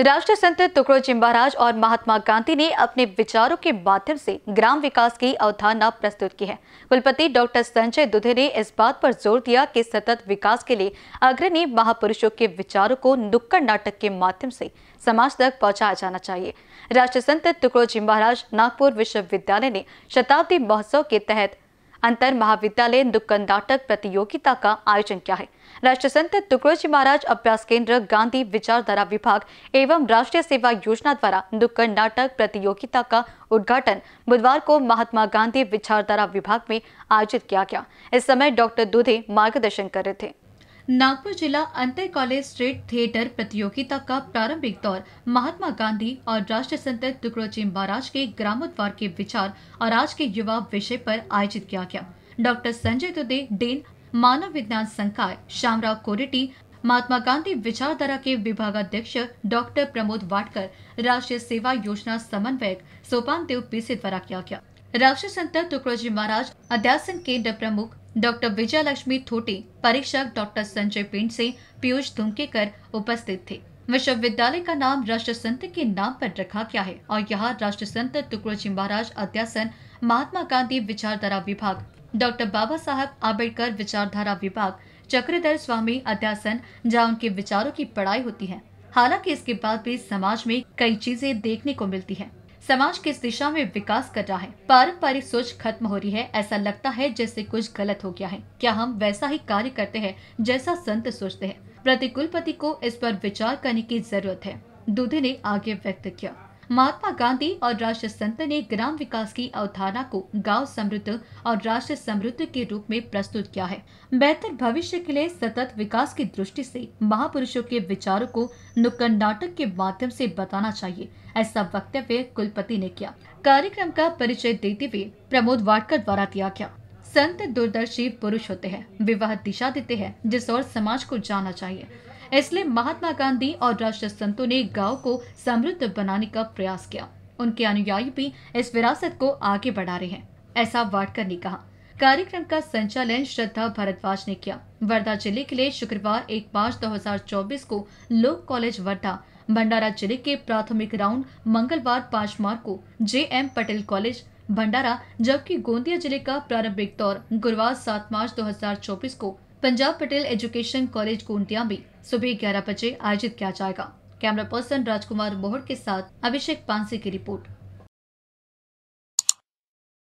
राष्ट्रीय संत तुकड़ोजी महाराज और महात्मा गांधी ने अपने विचारों के माध्यम से ग्राम विकास की अवधारणा प्रस्तुत की है कुलपति डॉक्टर संजय दुधे ने इस बात पर जोर दिया कि सतत विकास के लिए अग्रणी महापुरुषों के विचारों को नुक्कड़ नाटक के माध्यम से समाज तक पहुंचाया जाना चाहिए राष्ट्रीय संत तुकड़ोजी महाराज नागपुर विश्वविद्यालय ने शताब्दी महोत्सव के तहत अंतर महाविद्यालय दुक्कन नाटक प्रतियोगिता का आयोजन किया है राष्ट्र संत तुकड़ोजी महाराज अभ्यास केंद्र गांधी विचारधारा विभाग एवं राष्ट्रीय सेवा योजना द्वारा दुक्कन नाटक प्रतियोगिता का उद्घाटन बुधवार को महात्मा गांधी विचारधारा विभाग में आयोजित किया गया इस समय डॉक्टर दूधे मार्गदर्शन कर रहे थे नागपुर जिला अंतर कॉलेज स्टेट थिएटर प्रतियोगिता का प्रारंभिक दौर महात्मा गांधी और राष्ट्र संत टुकड़ोजी महाराज के ग्रामोद्वार के विचार और आज के युवा विषय पर आयोजित किया गया डॉक्टर संजय दुदे डीन मानव विज्ञान संकाय श्यामराव कोरेटी महात्मा गांधी विचारधारा के विभागाध्यक्ष डॉक्टर प्रमोद वाडकर राष्ट्रीय सेवा योजना समन्वयक सोपान देव पीसी द्वारा किया गया राक्षस संत तुकड़ोजी महाराज अध्यासन केंद्र प्रमुख डॉक्टर विजय लक्ष्मी थोटे परीक्षक डॉक्टर संजय पेंट से पीयूष धुमकेकर उपस्थित थे विश्वविद्यालय का नाम राष्ट्र संत के नाम पर रखा गया है और यहाँ राष्ट्र संत तुकड़ोजी महाराज अध्यासन महात्मा गांधी विचारधारा विभाग डॉक्टर बाबा साहब आम्बेडकर विचारधारा विभाग चक्रधर स्वामी अध्यासन जहाँ उनके विचारों की पढ़ाई होती है हालांकि इसके बाद भी समाज में कई चीजें देखने को मिलती है समाज किस दिशा में विकास कर रहा है पारंपरिक सोच खत्म हो रही है ऐसा लगता है जैसे कुछ गलत हो गया है क्या हम वैसा ही कार्य करते हैं जैसा संत सोचते हैं प्रतिकुलपति को इस पर विचार करने की जरूरत है दूधे ने आगे व्यक्त किया महात्मा गांधी और राष्ट्र संत ने ग्राम विकास की अवधारणा को गांव समृद्ध और राष्ट्र समृद्ध के रूप में प्रस्तुत किया है बेहतर भविष्य के लिए सतत विकास की दृष्टि से महापुरुषों के विचारों को नुक्कड़ नाटक के माध्यम से बताना चाहिए ऐसा वक्तव्य कुलपति ने किया कार्यक्रम का परिचय देते हुए प्रमोद वाडकर द्वारा दिया गया संत दूरदर्शी पुरुष होते हैं विवाह दिशा देते हैं जिस और समाज को जाना चाहिए इसलिए महात्मा गांधी और राष्ट्रीय संतों ने गाँव को समृद्ध बनाने का प्रयास किया उनके अनुयायी भी इस विरासत को आगे बढ़ा रहे हैं ऐसा वाडकर ने कहा कार्यक्रम का संचालन श्रद्धा भरद्वाज ने किया वर्धा जिले के लिए शुक्रवार एक मार्च 2024 को लोक कॉलेज वर्धा भंडारा जिले के प्राथमिक राउंड मंगलवार पांच मार्च को J M Patel college Bhandara जबकि गोंदिया जिले का प्रारंभिक दौर गुरुवार सात मार्च 2024 को पंजाब पटेल एजुकेशन कॉलेज कोंटिया में सुबह ग्यारह बजे आयोजित किया जाएगा कैमरा पर्सन राजकुमार बोहड़ के साथ अभिषेक पांसे की रिपोर्ट